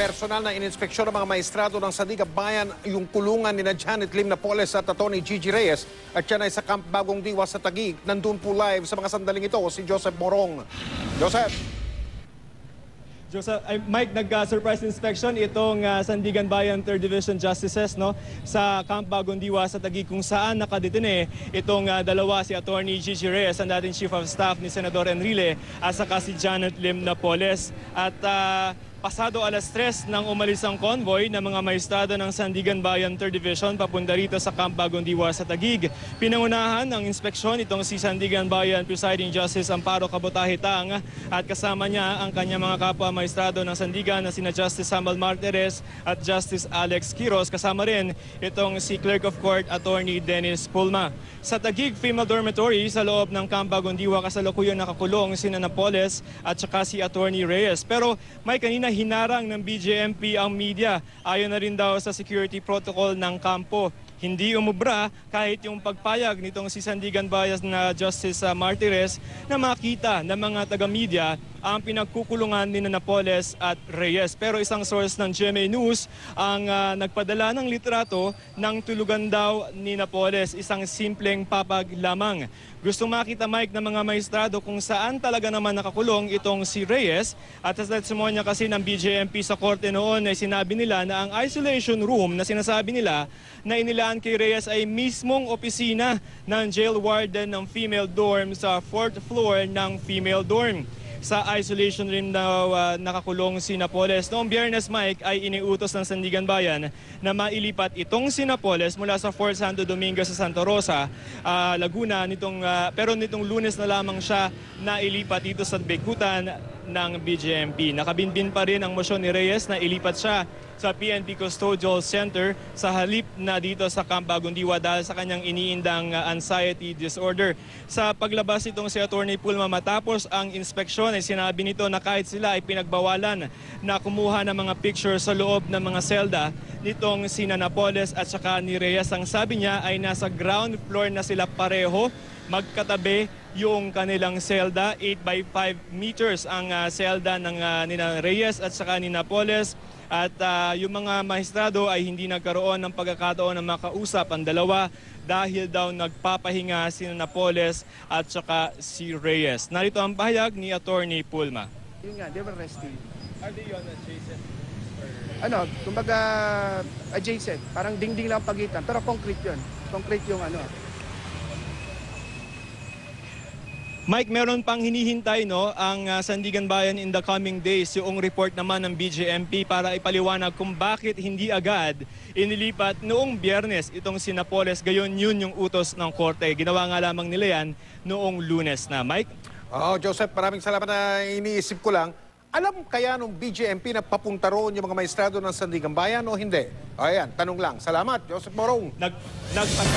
Personal na ininspeksyon ng mga maestrado ng Sandiga Bayan yung kulungan ni Janet Lim Napoles at Tony Gigi Reyes at yan ay sa Camp Bagong Diwa sa Taguig. Nandun po live sa mga sandaling ito si Joseph Morong. Joseph! Joseph, uh, Mike, nag-surprise uh, inspection itong uh, Sandigan Bayan 3rd Division Justices no, sa Camp Bagong Diwa sa Taguig kung saan nakadetine itong uh, dalawa, si Attorney Gigi Reyes, ang dating Chief of Staff ni Senador Enrile, at saka si Janet Lim Napoles. At uh, Pasado alas 3 nang umalis ang convoy ng mga maestrada ng Sandigan Bayan 3rd Division papunta rito sa Camp Bagong Diwa sa Tagig. Pinangunahan ng inspeksyon itong si Sandigan Bayan Presiding Justice Amparo Kabutahitang at kasama niya ang kanyang mga kapwa maestrado ng Sandigan na sina Justice Samuel Martires at Justice Alex Quiros. Kasama rin itong si Clerk of Court Attorney Dennis Pulma. Sa Tagig Female Dormitory sa loob ng Camp Bagong Diwa kasalukuyan nakakulong si Nanapoles at saka si Attorney Reyes. Pero may kanina na hinarang ng BJMP ang media ayon na rin daw sa security protocol ng kampo. Hindi umubra kahit yung pagpayag nitong si Sandigan Bias na Justice ah, Martires na makita ng mga taga-media ang pinagkukulungan ni Nanapoles at Reyes. Pero isang source ng GMA News ang uh, nagpadala ng litrato ng tulugan daw ni Napoles, isang simpleng papag lamang. Gusto makita Mike ng mga maestrado kung saan talaga naman nakakulong itong si Reyes at sa testimonya kasi ng BJMP sa korte noon ay sinabi nila na ang isolation room na sinasabi nila na inilaan kay Reyes ay mismong opisina ng jail warden ng female dorm sa fourth floor ng female dorm sa isolation room daw uh, nakakulong si Napoles. Noong biyernes, Mike, ay iniutos ng Sandigan Bayan na mailipat itong si Napoles mula sa Fort Santo Domingo sa Santa Rosa, uh, Laguna. Nitong, uh, pero nitong lunes na lamang siya nailipat dito sa Bekutan ng BJMP. Nakabinbin pa rin ang motion ni Reyes na ilipat siya sa PNP Custodial Center sa halip na dito sa Camp Bagundiwa dahil sa kanyang iniindang uh, anxiety disorder. Sa paglabas nitong si Attorney Pulma matapos ang inspeksyon ay sinabi nito na kahit sila ay pinagbawalan na kumuha ng mga picture sa loob ng mga selda nitong si Nanapoles at saka ni Reyes. Ang sabi niya ay nasa ground floor na sila pareho magkatabi yung kanilang selda. 8 by 5 meters ang uh, selda ng uh, nina Reyes at saka ni Napoles. At uh, yung mga mahistrado ay hindi nagkaroon ng pagkakataon na makausap ang dalawa dahil daw nagpapahinga si Napoles at saka si Reyes. Narito ang pahayag ni Attorney Pulma. Yun nga, they were resting. Are they on adjacent? Or... Ano, kumbaga adjacent. Parang dingding lang pagitan. Pero concrete yun. Concrete yung ano. Mike, meron pang hinihintay no ang uh, Sandigan Bayan in the coming days yung report naman ng BJMP para ipaliwanag kung bakit hindi agad inilipat noong biyernes itong Sinapoles. Gayon yun yung utos ng korte. Ginawa nga lamang nila yan noong lunes na. Mike? oh, Joseph, maraming salamat na ah, iniisip ko lang. Alam kaya nung BJMP na papunta roon yung mga maestrado ng Sandigan Bayan o hindi? O ayan, tanong lang. Salamat, Joseph Morong. Nag, nagpag-